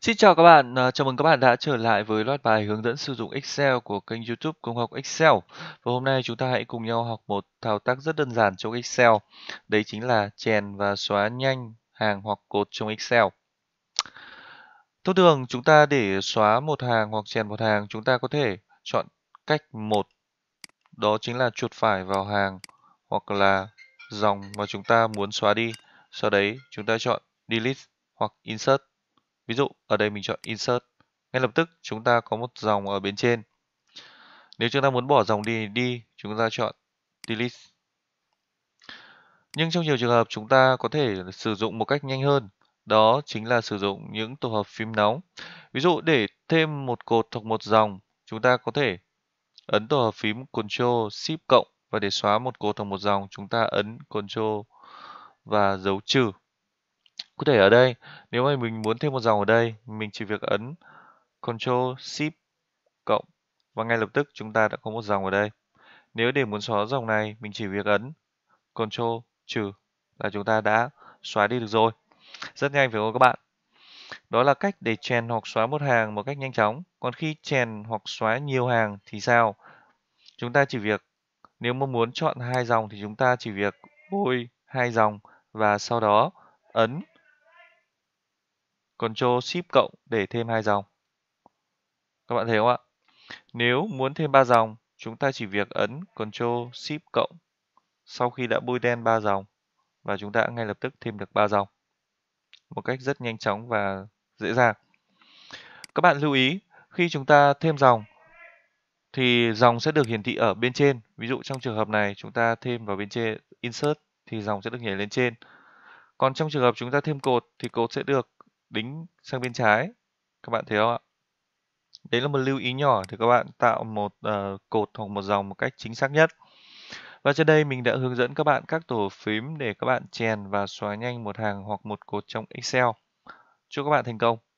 Xin chào các bạn, à, chào mừng các bạn đã trở lại với loạt bài hướng dẫn sử dụng Excel của kênh YouTube Công học Excel. Và hôm nay chúng ta hãy cùng nhau học một thao tác rất đơn giản trong Excel. Đấy chính là chèn và xóa nhanh hàng hoặc cột trong Excel. Thông thường chúng ta để xóa một hàng hoặc chèn một hàng, chúng ta có thể chọn cách một. Đó chính là chuột phải vào hàng hoặc là dòng mà chúng ta muốn xóa đi. Sau đấy chúng ta chọn Delete hoặc Insert Ví dụ ở đây mình chọn Insert. Ngay lập tức chúng ta có một dòng ở bên trên. Nếu chúng ta muốn bỏ dòng đi đi, chúng ta chọn Delete. Nhưng trong nhiều trường hợp chúng ta có thể sử dụng một cách nhanh hơn. Đó chính là sử dụng những tổ hợp phím nóng. Ví dụ để thêm một cột hoặc một dòng, chúng ta có thể ấn tổ hợp phím Ctrl Shift cộng và để xóa một cột hoặc một dòng, chúng ta ấn Ctrl và dấu trừ. Cụ thể ở đây, nếu mà mình muốn thêm một dòng ở đây, mình chỉ việc ấn Ctrl Shift cộng và ngay lập tức chúng ta đã có một dòng ở đây. Nếu để muốn xóa dòng này, mình chỉ việc ấn Ctrl trừ là chúng ta đã xóa đi được rồi. Rất nhanh phải không các bạn? Đó là cách để chèn hoặc xóa một hàng một cách nhanh chóng. Còn khi chèn hoặc xóa nhiều hàng thì sao? Chúng ta chỉ việc nếu mà muốn chọn hai dòng thì chúng ta chỉ việc bôi hai dòng và sau đó ấn Ctrl Shift cộng để thêm hai dòng. Các bạn thấy không ạ? Nếu muốn thêm ba dòng, chúng ta chỉ việc ấn Ctrl Shift cộng sau khi đã bôi đen ba dòng và chúng ta ngay lập tức thêm được ba dòng một cách rất nhanh chóng và dễ dàng. Các bạn lưu ý, khi chúng ta thêm dòng thì dòng sẽ được hiển thị ở bên trên. Ví dụ trong trường hợp này chúng ta thêm vào bên trên insert thì dòng sẽ được nhảy lên trên. Còn trong trường hợp chúng ta thêm cột thì cột sẽ được đính sang bên trái các bạn thấy không ạ đấy là một lưu ý nhỏ để các bạn tạo một uh, cột hoặc một dòng một cách chính xác nhất và trên đây mình đã hướng dẫn các bạn các tổ phím để các bạn chèn và xóa nhanh một hàng hoặc một cột trong Excel chúc các bạn thành công